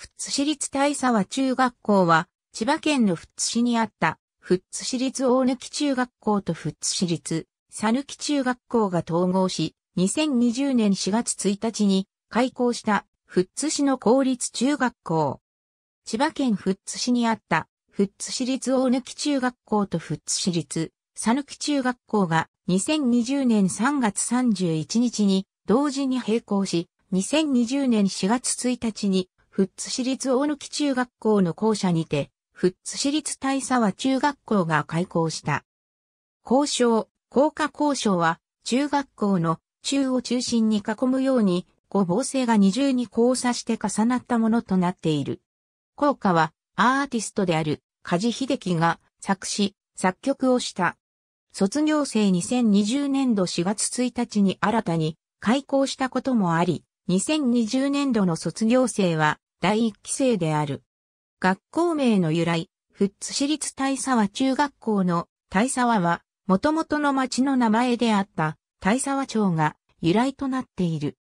富津市立大沢中学校は、千葉県の富津市にあった、富津市立大貫中学校と富津市立、ぬき中学校が統合し、2020年4月1日に開校した富津市の公立中学校。千葉県富津市にあった、富津市立大貫中学校と富津市立、ぬき中学校が2020年3月31日に同時に閉校し、2020年4月1日に富津市立大貫中学校の校舎にて、富津市立大沢中学校が開校した。校章、校歌校章は、中学校の中を中心に囲むように、五房星が二重に交差して重なったものとなっている。校歌は、アーティストである、梶秀樹が作詞、作曲をした。卒業生2020年度4月1日に新たに開校したこともあり、2020年度の卒業生は第一期生である。学校名の由来、富津市立大沢中学校の大沢は、もともとの町の名前であった大沢町が由来となっている。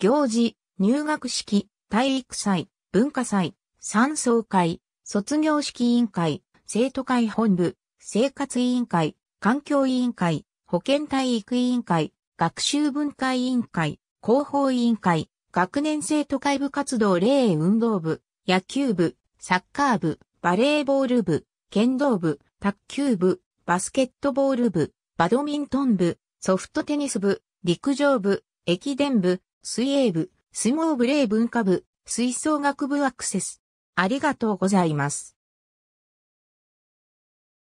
行事、入学式、体育祭、文化祭、三層会、卒業式委員会、生徒会本部、生活委員会、環境委員会、保健体育委員会、学習文化委員会、広報委員会、学年生徒会部活動例運動部、野球部、サッカー部、バレーボール部、剣道部、卓球部、バスケットボール部、バドミントン部、ソフトテニス部、陸上部、駅伝部、水泳部、相撲部例文化部、吹奏楽部アクセス。ありがとうございます。